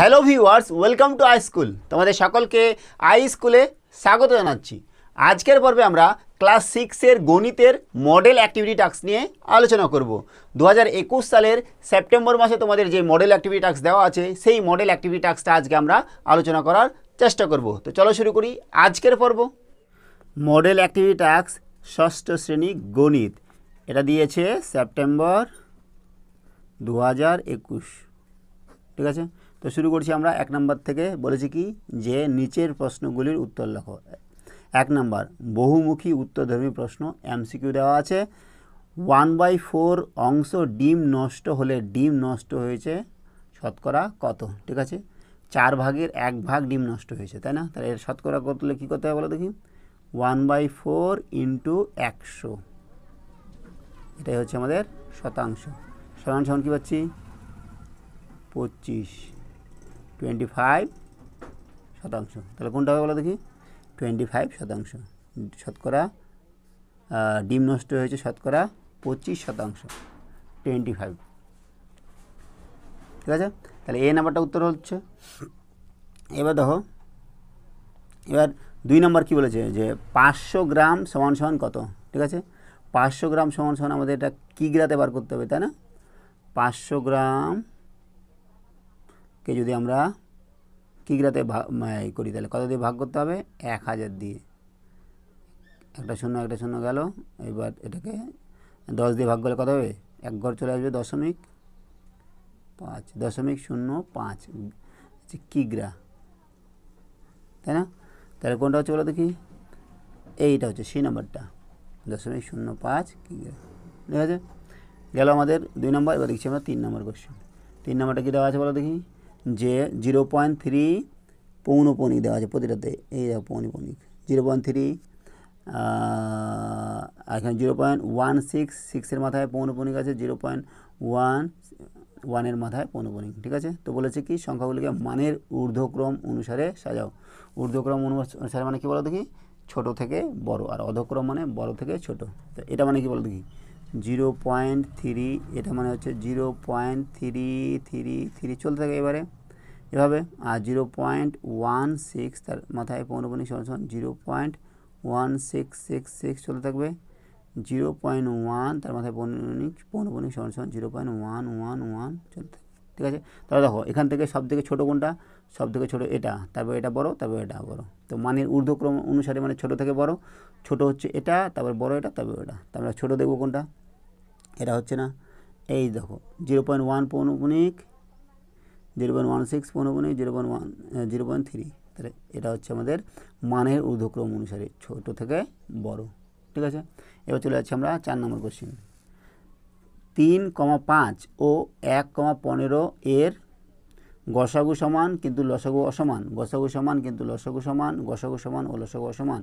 Hello viewers welcome to I school তোমাদের সকলকে I স্কুলে স্বাগত জানাচ্ছি আজকের পর্বে আমরা ক্লাস সিক্সের গণিতের মডেল অ্যাক্টিভিটি টাস্ক নিয়ে আলোচনা করব দু সালের সেপ্টেম্বর মাসে তোমাদের যে মডেল অ্যাক্টিভিটি টাস্ক দেওয়া আছে সেই মডেল অ্যাক্টিভিটি টাস্কটা আজকে আমরা আলোচনা করার চেষ্টা করব তো চলো শুরু করি আজকের পর্ব মডেল অ্যাক্টিভিটি টাস্ক ষষ্ঠ শ্রেণী গণিত এটা দিয়েছে সেপ্টেম্বর দু ঠিক আছে তো শুরু করছি আমরা এক নম্বর থেকে বলেছি কি যে নিচের প্রশ্নগুলির উত্তর লেখো এক নম্বর বহুমুখী উত্তরধর্মী প্রশ্ন এমসিকিউ দেওয়া আছে ওয়ান বাই ফোর অংশ ডিম নষ্ট হলে ডিম নষ্ট হয়েছে শতকরা কত ঠিক আছে চার ভাগের এক ভাগ ডিম নষ্ট হয়েছে তাই না তাহলে এর শতকরা করলে কী করতে হবে বলো দেখি ওয়ান বাই ফোর ইন্টু একশো এটাই হচ্ছে আমাদের শতাংশ সমান সমান কী পাচ্ছি পঁচিশ টোয়েন্টি ফাইভ শতাংশ তাহলে কোনটা হবে বলো দেখি টোয়েন্টি ফাইভ শতাংশ শতকরা ডিম নষ্ট হয়েছে শতকরা পঁচিশ শতাংশ টোয়েন্টি ফাইভ ঠিক আছে তাহলে এ নাম্বারটা উত্তর হচ্ছে এবার দেখো এবার দুই নম্বর কি বলেছে যে পাঁচশো গ্রাম সমান সমান কত ঠিক আছে পাঁচশো গ্রাম সমান সমান আমাদের এটা কী গ্রাতে বার করতে হবে তাই না পাঁচশো গ্রাম কে যদি আমরা কিগ্রাতে করি তাহলে কত দিয়ে ভাগ করতে হবে এক হাজার দিয়ে একটা শূন্য একটা শূন্য গেল এবার এটাকে দশ দিয়ে ভাগ করলে কত হবে এক ঘর চলে আসবে দশমিক পাঁচ দশমিক শূন্য পাঁচ হচ্ছে কিগ্রা তাই না তাহলে কোনটা হচ্ছে বলো দেখি এইটা হচ্ছে সেই নাম্বারটা দশমিক শূন্য পাঁচ কিগ্রা ঠিক আছে গেল আমাদের দুই নম্বর এবার দেখছি আমরা তিন নম্বর কোশ্চেন তিন নম্বরটা কী দেওয়া আছে বলো দেখি যে জিরো পয়েন্ট থ্রি পৌনপণিক দেওয়া আছে প্রতিটাতে এই দেখো পৌনপণিক জিরো পয়েন্ট থ্রি এখানে জিরো পয়েন্ট ওয়ান সিক্স সিক্সের মাথায় পৌনপণিক আছে জিরো পয়েন্ট ওয়ান ওয়ানের মাথায় পৌনপণিক ঠিক আছে তো বলেছে কি সংখ্যাগুলিকে মানের ঊর্ধ্বক্রম অনুসারে সাজাও ঊর্ধ্বক্রম অনুসারে মানে কি বলো দেখি ছোটো থেকে বড় আর অধক্রম মানে বড় থেকে ছোট তো এটা মানে কি বলো দেখি জিরো পয়েন্ট থ্রি এটা মানে হচ্ছে zero point three three three চলতে থাকে এবারে এভাবে আর জিরো পয়েন্ট ওয়ান সিক্স তার মাথায় পৌনপনিক সমান zero point one six six six চলে থাকবে জিরো পয়েন্ট ওয়ান তার মাথায় পৌনপনিক পৌনপনিক সমান zero point one one one চলতে ঠিক আছে তাহলে দেখো এখান থেকে সব থেকে ছোটো কোনটা সব থেকে ছোটো এটা তারপর এটা বড় তারপর এটা বড় তো মানের ঊর্ধ্বক্রম অনুসারে মানে ছোটো থেকে বড় ছোট হচ্ছে এটা তারপর বড় এটা তারপর এটা তারপরে ছোটো দেখবো কোনটা এটা হচ্ছে না এই দেখো জিরো পয়েন্ট ওয়ান পৌনপুনিক জিরো পয়েন্ট ওয়ান সিক্স পৌনপুনিক zero point one zero point three তাহলে এটা হচ্ছে আমাদের মানের ঊর্ধ্বক্রম অনুসারে ছোট থেকে বড় ঠিক আছে এবার চলে যাচ্ছে আমরা চার নম্বর কোশ্চিন তিন কমা পাঁচ ও এক কমা পনেরো এর গসাগু সমান কিন্তু লসাগু অসমান গসাগু সমান কিন্তু লসাগু সমান গসাগু সমান ও লসাগু অসমান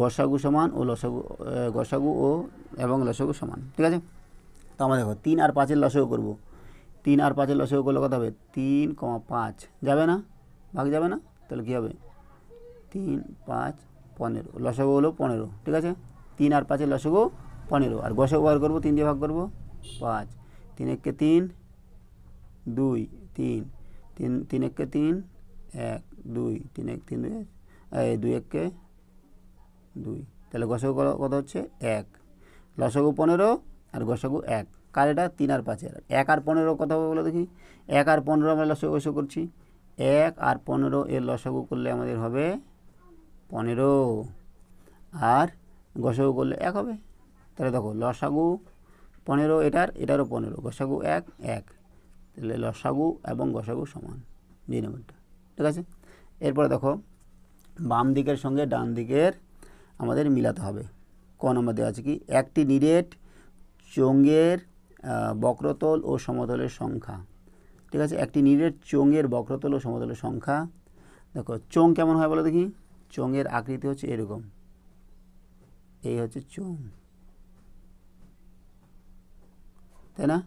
গসাগু সমান ও লসাগু গসাগু ও এবং লসাগু সমান ঠিক আছে তো আমরা দেখো তিন আর পাঁচের লসেও করব তিন আর পাঁচের লসেও করলে কত হবে তিন কমা পাঁচ যাবে না ভাগ যাবে না তাহলে কী হবে তিন পাঁচ পনেরো লসগো হলো পনেরো ঠিক আছে তিন আর পাঁচের লসগো পনেরো আর গসগো বার করবো তিন দিয়ে ভাগ করবো পাঁচ তিন এককে তিন দুই তিন তিন তিন এককে তিন এক দুই তিন এক তিন দুই দুই এককে দুই তাহলে গসগো কত হচ্ছে এক লসগো পনেরো আর গসাগু এক কার এটা তিন আর পাঁচের এক আর পনেরো কথা বলে দেখি এক আর পনেরো আমরা লসাগু গসু করছি এক আর পনেরো এর লসাগু করলে আমাদের হবে পনেরো আর গসাগু করলে এক হবে তাহলে দেখো লসাগু পনেরো এটার এটারও পনেরো গসাগু এক এক তাহলে লসাগু এবং গসাগু সমান দুই নম্বরটা ঠিক আছে এরপরে দেখো বাম দিকের সঙ্গে ডান দিকের আমাদের মিলাতে হবে ক নম্বর দেওয়া আছে কি একটি নিরেট চোঙের বক্রতল ও সমতলের সংখ্যা ঠিক আছে একটি নীড়ের চোঙের বক্রতল ও সমতলের সংখ্যা দেখো চোং কেমন হয় বলো দেখি চোঙের আকৃতি হচ্ছে এরকম এই হচ্ছে চোং তাই না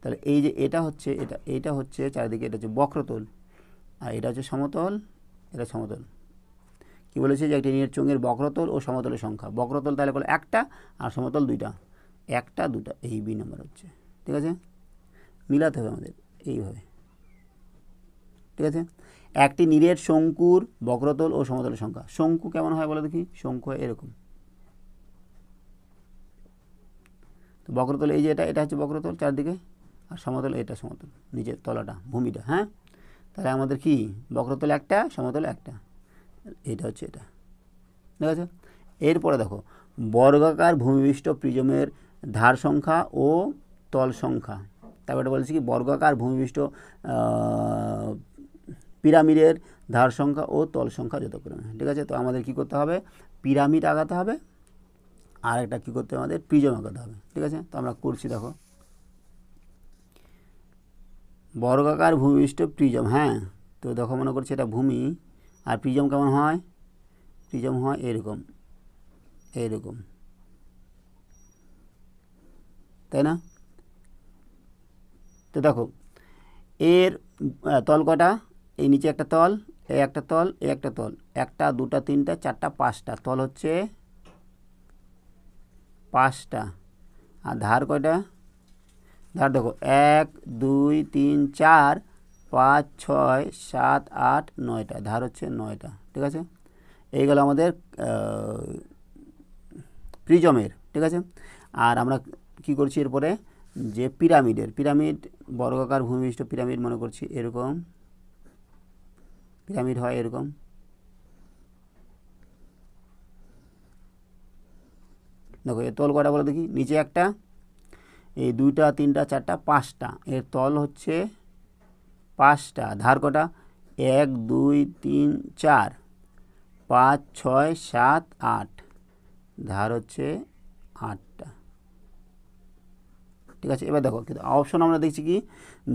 তাহলে এই যে এটা হচ্ছে এটা এটা হচ্ছে চারিদিকে এটা হচ্ছে বক্রতল আর এটা হচ্ছে সমতল এটা সমতল কি বলেছে যে একটি নীড়ের চোঙের বক্রতল ও সমতলের সংখ্যা বক্রতল তাহলে বলে একটা আর সমতল দুইটা একটা দুটা এই বি নাম্বার হচ্ছে ঠিক আছে মিলাতে হবে আমাদের এইভাবে ঠিক আছে একটি নিরেট শঙ্কুর বক্রতল ও সমতলের সংখ্যা শঙ্কু কেমন হয় বলে দেখি শঙ্কু হয় এরকম তো বক্রতল এই যে এটা এটা হচ্ছে বক্রতল চারদিকে আর সমতল এটা সমতল নিজের তলাটা ভূমিটা হ্যাঁ তাহলে আমাদের কি বক্রতল একটা সমতল একটা এটা হচ্ছে এটা ঠিক আছে এরপরে দেখো বর্গাকার ভূমিবিষ্ট প্রিজমের ধার সংখ্যা ও তল সংখ্যা তারপরে বলছি কি বর্গাকার ভূমিবিষ্ট পিরামিডের ধার সংখ্যা ও তল সংখ্যা যত যথাক্রমে ঠিক আছে তো আমাদের কি করতে হবে পিরামিড আঁকাতে হবে আর একটা কী করতে হবে আমাদের প্রিজম আঁকাতে হবে ঠিক আছে তো আমরা করছি দেখো বর্গাকার ভূমিষ্ঠ প্রিজম হ্যাঁ তো দেখো মনে করছি এটা ভূমি আর প্রিজম কেমন হয় প্রিজম হয় এরকম এরকম তাই না তো দেখো এর তল কটা এই নিচে একটা তল এই একটা তল এই একটা তল একটা দুটা তিনটা চারটা পাঁচটা তল হচ্ছে পাঁচটা আর ধার কয়টা ধার দেখো এক দুই তিন চার পাঁচ ছয় সাত আট নয়টা ধার হচ্ছে নয়টা ঠিক আছে এই গেল আমাদের প্রিজমের ঠিক আছে আর আমরা কি করছি এরপরে যে পিরামিডের পিরামিড বর্গাকার ভূমিষ্ঠ পিরামিড মনে করছি এরকম পিরামিড হয় এরকম দেখো এর তল কটা বলে দেখি নিচে একটা এই দুইটা তিনটা চারটা পাঁচটা এর তল হচ্ছে পাঁচটা ধার কটা এক দুই তিন চার পাঁচ ছয় সাত আট ধার হচ্ছে আটটা ঠিক আছে এবার দেখো কিন্তু অপশন আমরা দেখছি কি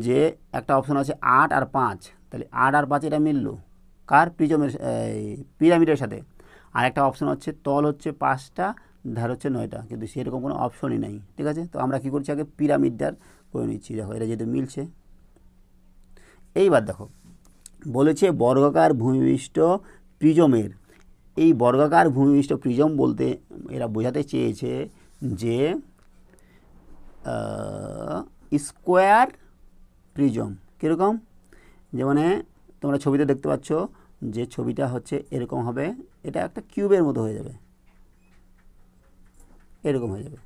যে একটা অপশন আছে আট আর পাঁচ তাহলে আট আর পাঁচ এটা মিলল কার প্রিজমের পিরামিডের সাথে আর একটা অপশন হচ্ছে তল হচ্ছে পাঁচটা ধার হচ্ছে নয়টা কিন্তু সেরকম কোনো অপশনই নাই ঠিক আছে তো আমরা কী করছি আগে পিরামিডটার করে নিচ্ছি দেখো এটা যেহেতু মিলছে এইবার দেখো বলেছে বর্গাকার ভূমিবিষ্ট প্রিজমের এই বর্গাকার ভূমিবিষ্ট প্রিজম বলতে এরা বোঝাতে চেয়েছে যে স্কোয়ার প্রিজম কীরকম যেমন তোমরা ছবিতে দেখতে পাচ্ছ যে ছবিটা হচ্ছে এরকম হবে এটা একটা কিউবের মতো হয়ে যাবে এরকম হয়ে যাবে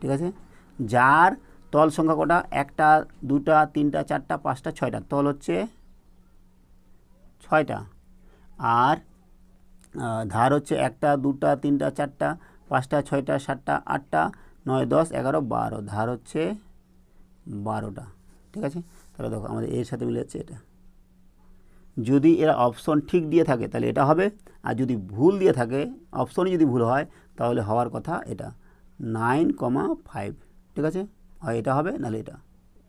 ঠিক আছে যার তল সংখ্যা কটা একটা দুটা তিনটা চারটা পাঁচটা ছয়টা তল হচ্ছে ছয়টা আর ধার হচ্ছে একটা দুটা তিনটা চারটা পাঁচটা ছয়টা সাতটা আটটা নয় দশ এগারো বারো ধার হচ্ছে বারোটা ঠিক আছে তাহলে দেখো আমাদের এর সাথে মিলে যাচ্ছে এটা যদি এরা অপশন ঠিক দিয়ে থাকে তাহলে এটা হবে আর যদি ভুল দিয়ে থাকে অপশনই যদি ভুল হয় তাহলে হওয়ার কথা এটা নাইন কমা ফাইভ ঠিক আছে হয় এটা হবে নাহলে এটা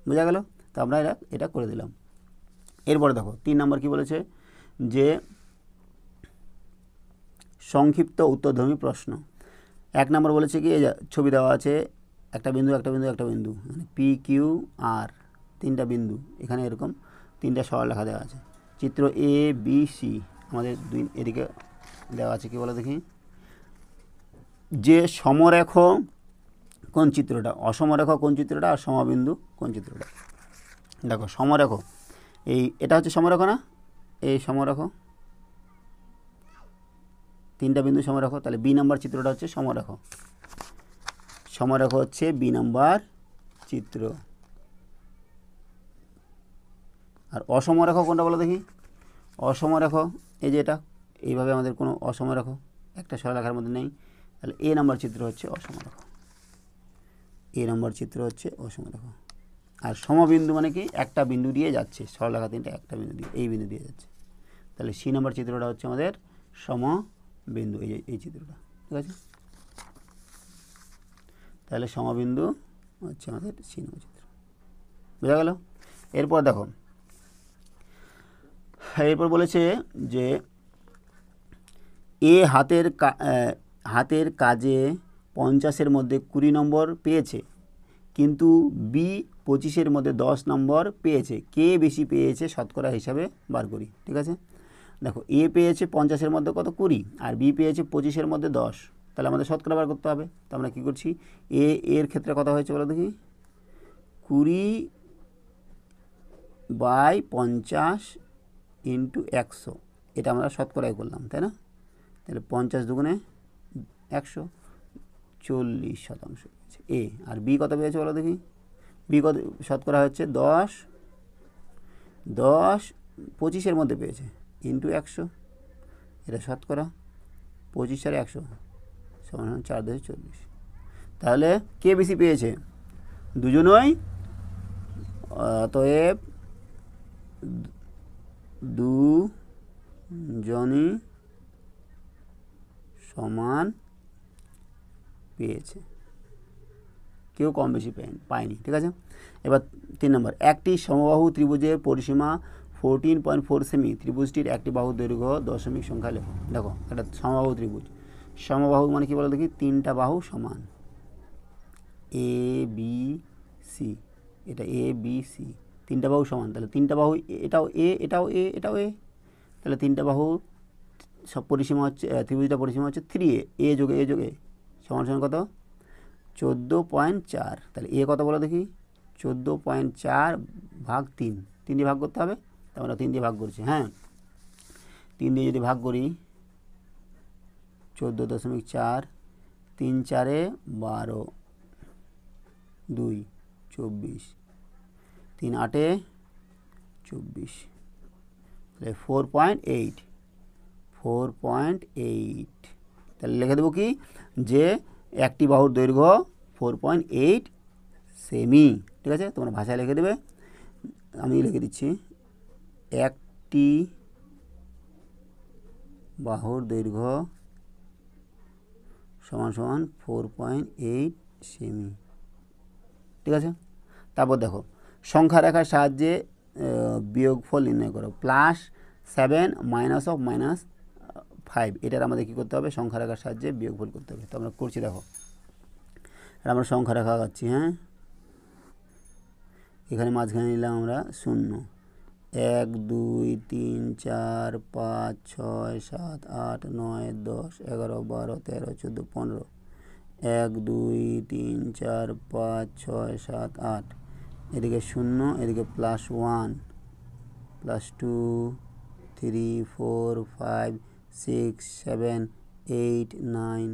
বোঝা গেল তো আমরা এটা এটা করে দিলাম এরপরে দেখো তিন নম্বর কি বলেছে যে সংক্ষিপ্ত উত্তরধর্মী প্রশ্ন এক নম্বর বলেছে কি ছবি দেওয়া আছে একটা বিন্দু একটা বিন্দু একটা বিন্দু মানে পি কিউ আর তিনটা বিন্দু এখানে এরকম তিনটা লেখা দেওয়া আছে চিত্র এ বি সি আমাদের দুই এদিকে দেওয়া আছে কি বলে দেখি যে সমরেখ কোন চিত্রটা অসমরেখ কোন চিত্রটা আর সমবিন্দু কোন চিত্রটা দেখো সমরেখ এই এটা হচ্ছে সমরেখ না এই সমরেখ তিনটা বিন্দু সমরেখ তাহলে বি নাম্বার চিত্রটা হচ্ছে সময় রাখো হচ্ছে বি নাম্বার চিত্র আর রাখো কোনটা বলো দেখি রাখো এই যে এটা এইভাবে আমাদের কোনো রাখো একটা রাখার মধ্যে নেই তাহলে এ নাম্বার চিত্র হচ্ছে রাখো এ নাম্বার চিত্র হচ্ছে রাখো আর সমবিন্দু মানে কি একটা বিন্দু দিয়ে যাচ্ছে সরলাখা তিনটা একটা বিন্দু দিয়ে এই বিন্দু দিয়ে যাচ্ছে তাহলে সি নাম্বার চিত্রটা হচ্ছে আমাদের সম বিন্দু এই এই চিত্রটা ঠিক আছে তাহলে সমবিন্দু হচ্ছে আমাদের চিহ্ন চিত্র বোঝা গেল এরপর দেখো এরপর বলেছে যে এ হাতের হাতের কাজে পঞ্চাশের মধ্যে কুড়ি নম্বর পেয়েছে কিন্তু বি পঁচিশের মধ্যে দশ নম্বর পেয়েছে কে বেশি পেয়েছে শতকরা হিসাবে বার করি ঠিক আছে দেখো এ পেয়েছে পঞ্চাশের মধ্যে কত কুড়ি আর বি পেয়েছে পঁচিশের মধ্যে দশ তাহলে আমাদের শতকরা বার করতে হবে তো আমরা কী করছি এ এর ক্ষেত্রে কথা হয়েছে বলো দেখি কুড়ি বাই পঞ্চাশ ইন্টু একশো এটা আমরা শতকরাই করলাম তাই না তাহলে পঞ্চাশ দুগুণে একশো চল্লিশ শতাংশ এ আর বি কত পেয়েছে বলো দেখি বি কত শতকরা হচ্ছে দশ দশ পঁচিশের মধ্যে পেয়েছে ইন্টু একশো এটা শতকরা পঁচিশ আর একশো সমান চার দুশো চল্লিশ তাহলে কে বেশি পেয়েছে দুজনই অতএব দুজনই সমান পেয়েছে কেউ কম বেশি পায়নি পায়নি ঠিক আছে এবার তিন নম্বর একটি সমবাহু ত্রিভুজের পরিসীমা ফোরটিন পয়েন্ট ফোর সেমি ত্রিভুজটির একটি বাহু দৈর্ঘ্য দশমিক সংখ্যা লেখো দেখো এটা সমবাহু ত্রিভুজ সমবাহু মানে কি বলো দেখি তিনটা বাহু সমান এ বি সি এটা এ বি সি তিনটা বাহু সমান তাহলে তিনটা বাহু এটাও এ এটাও এ এটাও এ তাহলে তিনটা বাহু সব পরিসীমা হচ্ছে ত্রিভুজটা পরিসীমা হচ্ছে থ্রি এ এ যোগে এ যোগে সমান সমান কত চোদ্দো পয়েন্ট চার তাহলে এ কত বলো দেখি চোদ্দো পয়েন্ট চার ভাগ তিন তিন ভাগ করতে হবে আমরা তিন দিয়ে ভাগ করছি হ্যাঁ তিন দিয়ে যদি ভাগ করি চোদ্দো দশমিক চার তিন চারে বারো দুই চব্বিশ তিন আটে চব্বিশ তাহলে four point eight four point eight তাহলে লিখে দেবো কি যে একটি বাহুর দৈর্ঘ্য ফোর পয়েন্ট এইট সেমি ঠিক আছে তোমরা ভাষায় লিখে দেবে আমি লিখে দিচ্ছি একটি বাহুর দৈর্ঘ্য সমান সমান ফোর পয়েন্ট এইট সেমি ঠিক আছে তারপর দেখো সংখ্যা রেখার সাহায্যে বিয়োগফল নির্ণয় করো plus seven minus of minus five এটার আমাদের কী করতে হবে সংখ্যা রেখার সাহায্যে বিয়োগফল করতে হবে তো আমরা করছি দেখো এটা আমরা সংখ্যা রেখা যাচ্ছি হ্যাঁ এখানে মাঝখানে নিলাম আমরা শূন্য এক দুই তিন চার পাঁচ ছয় সাত আট নয় দশ এগারো বারো তেরো চোদ্দো পনেরো এক দুই তিন চার পাঁচ ছয় সাত আট এদিকে শূন্য এদিকে plus one plus two three four five six seven eight nine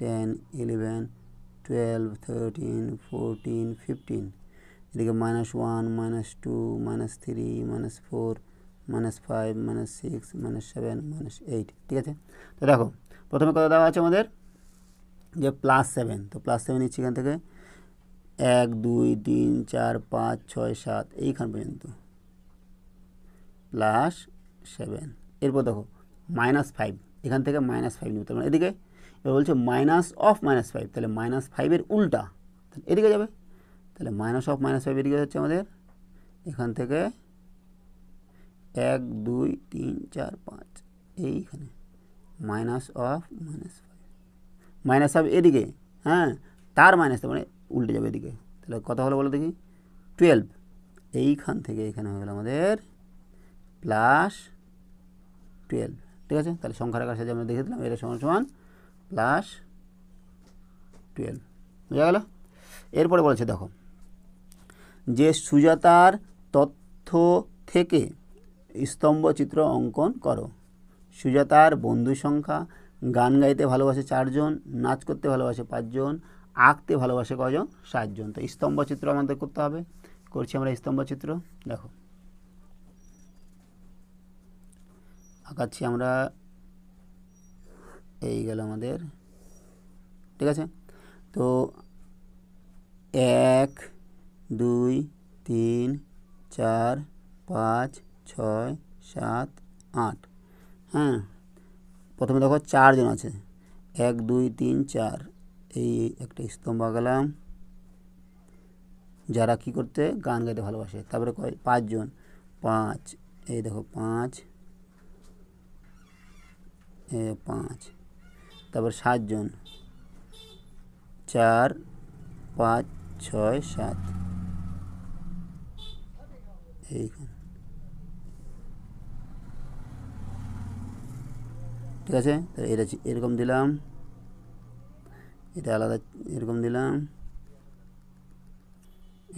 ten eleven twelve thirteen fourteen fifteen এদিকে minus one minus two minus three minus four minus five minus six minus seven minus eight ঠিক আছে তো দেখো প্রথমে কথা দেওয়া আছে আমাদের যে প্লাস সেভেন তো প্লাস সেভেন নিচ্ছি এখান থেকে এক দুই তিন চার পাঁচ ছয় সাত এইখান পর্যন্ত প্লাস সেভেন এরপর দেখো মাইনাস ফাইভ এখান থেকে মাইনাস ফাইভ নিতে পারবেন এদিকে এবার বলছে মাইনাস অফ মাইনাস ফাইভ তাহলে মাইনাস ফাইভের উল্টা এদিকে যাবে তাহলে মাইনাস অফ মাইনাস অফ এদিকে হচ্ছে আমাদের এখান থেকে এক দুই তিন চার পাঁচ এইখানে minus of minus five minus of এদিকে হ্যাঁ তার মাইনাস মানে উল্টে যাবে এদিকে তাহলে কত হলো বলো দেখি টুয়েলভ এইখান থেকে এখানে হয়ে গেল আমাদের প্লাস টুয়েলভ ঠিক আছে তাহলে সংখ্যার আকার সাথে আমরা দেখে দিলাম এটা সমান সমান প্লাস টুয়েলভ বুঝা গেল এরপরে বলেছে দেখো যে সুজাতার তথ্য থেকে স্তম্ভচিত্র অঙ্কন করো সুজাতার বন্ধু সংখ্যা গান গাইতে ভালোবাসে চারজন নাচ করতে ভালোবাসে পাঁচজন আঁকতে ভালোবাসে কজন সাতজন তো স্তম্ভচিত্র আমাদের করতে হবে করছি আমরা স্তম্ভচিত্র দেখো আঁকাচ্ছি আমরা এই গেল আমাদের ঠিক আছে তো এক দুই তিন চার পাঁচ ছয় সাত আট হ্যাঁ প্রথমে দেখো চারজন আছে এক দুই তিন চার এই একটা স্তম্ভ গেলাম যারা কি করতে গান গাইতে ভালোবাসে তারপরে কয় পাঁচজন পাঁচ এই দেখো পাঁচ এ পাঁচ তারপর সাতজন চার পাঁচ ছয় সাত এইখানে ঠিক আছে এটা এরকম দিলাম এটা আলাদা এরকম দিলাম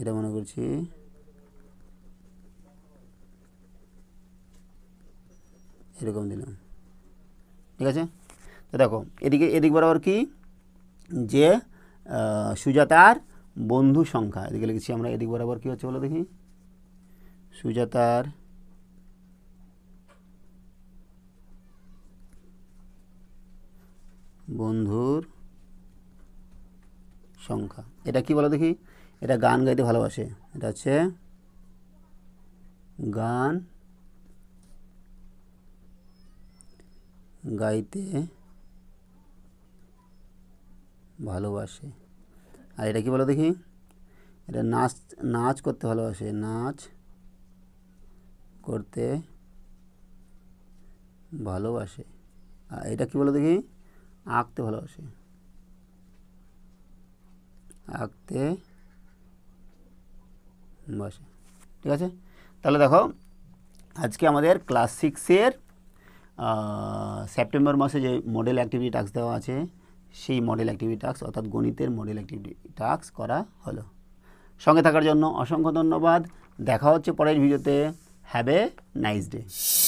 এটা মনে করছি এরকম দিলাম ঠিক আছে তো দেখো এদিকে এদিক বরাবর কি যে সুজাতার বন্ধু সংখ্যা এদিকে লিখেছি আমরা এদিক বরাবর কী হচ্ছে বলো দেখি সুজাতার বন্ধুর সংখ্যা এটা কি বলো দেখি এটা গান গাইতে ভালোবাসে এটা হচ্ছে গান গাইতে ভালোবাসে আর এটা কি বলো দেখি এটা নাচ নাচ করতে ভালোবাসে নাচ করতে ভালোবাসে এটা কি বলো দেখি আঁকতে ভালোবাসে আঁকতে বসে ঠিক আছে তাহলে দেখো আজকে আমাদের ক্লাস সিক্সের সেপ্টেম্বর মাসে যে মডেল অ্যাক্টিভিটি টাস্ক দেওয়া আছে সেই মডেল অ্যাক্টিভিটি টাস্ক অর্থাৎ গণিতের মডেল অ্যাক্টিভিটি টাস্ক করা হলো সঙ্গে থাকার জন্য অসংখ্য ধন্যবাদ দেখা হচ্ছে পরের ভিডিওতে Have a nice day.